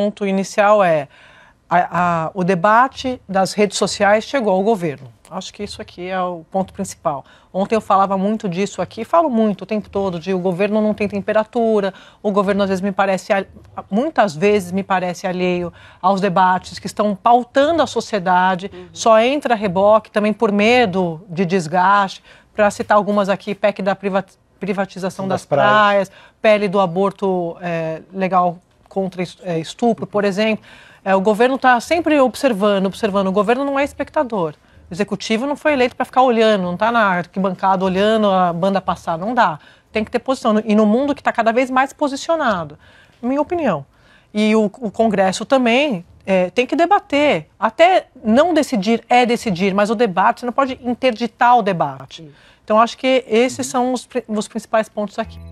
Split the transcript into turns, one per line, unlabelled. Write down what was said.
ponto inicial é a, a, o debate das redes sociais chegou ao governo. Acho que isso aqui é o ponto principal. Ontem eu falava muito disso aqui, falo muito o tempo todo de o governo não tem temperatura, o governo às vezes me parece, muitas vezes me parece alheio aos debates que estão pautando a sociedade, uhum. só entra reboque também por medo de desgaste. Para citar algumas aqui, PEC da privatização das, das praias, praias, do aborto é, legal contra é, estupro, por exemplo. É, o governo está sempre observando, observando. O governo não é espectador. O executivo não foi eleito para ficar olhando, não está na arquibancada olhando a banda passar, não dá. Tem que ter posição. E no mundo que está cada vez mais posicionado, minha opinião. E o, o Congresso também é, tem que debater. Até não decidir é decidir, mas o debate, você não pode interditar o debate. Então, acho que esses são os, os principais pontos aqui.